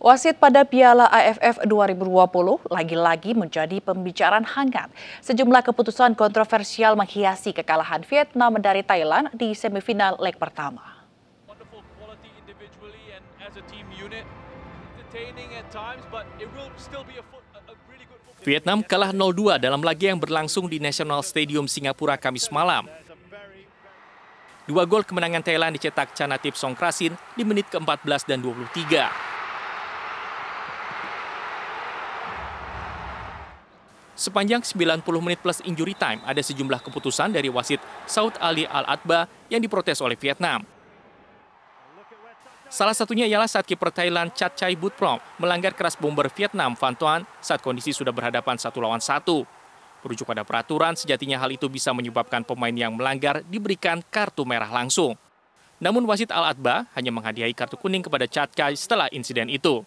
Wasit pada Piala AFF 2020 lagi-lagi menjadi pembicaraan hangat. Sejumlah keputusan kontroversial menghiasi kekalahan Vietnam dari Thailand di semifinal leg pertama. Vietnam kalah 0-2 dalam laga yang berlangsung di National Stadium Singapura Kamis malam. Dua gol kemenangan Thailand dicetak Chanatip Songkrasin di menit ke-14 dan 23. Sepanjang 90 menit plus injury time, ada sejumlah keputusan dari wasit Saud Ali Al-Atba yang diprotes oleh Vietnam. Salah satunya ialah saat kiper Thailand Chat Chai Butprom melanggar keras bomber Vietnam Van Tuan saat kondisi sudah berhadapan satu lawan satu. Berujuk pada peraturan, sejatinya hal itu bisa menyebabkan pemain yang melanggar diberikan kartu merah langsung. Namun wasit Al-Atba hanya menghadiahi kartu kuning kepada Chat Chai setelah insiden itu.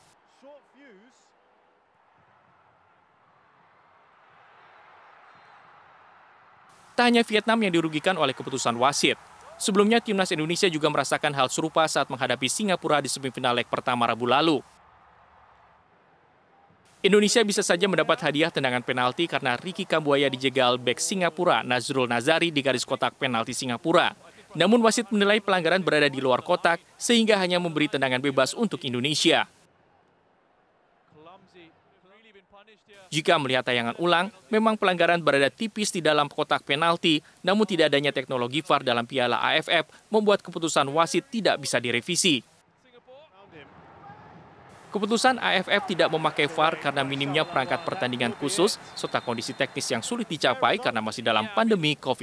Tak hanya Vietnam yang dirugikan oleh keputusan wasit. Sebelumnya, timnas Indonesia juga merasakan hal serupa saat menghadapi Singapura di semifinal leg pertama Rabu lalu. Indonesia bisa saja mendapat hadiah tendangan penalti karena Ricky Kambuaya dijegal bek Singapura Nazrul Nazari di garis kotak penalti Singapura. Namun wasit menilai pelanggaran berada di luar kotak sehingga hanya memberi tendangan bebas untuk Indonesia. Jika melihat tayangan ulang, memang pelanggaran berada tipis di dalam kotak penalti, namun tidak adanya teknologi VAR dalam piala AFF membuat keputusan wasit tidak bisa direvisi. Keputusan AFF tidak memakai VAR karena minimnya perangkat pertandingan khusus serta kondisi teknis yang sulit dicapai karena masih dalam pandemi COVID-19.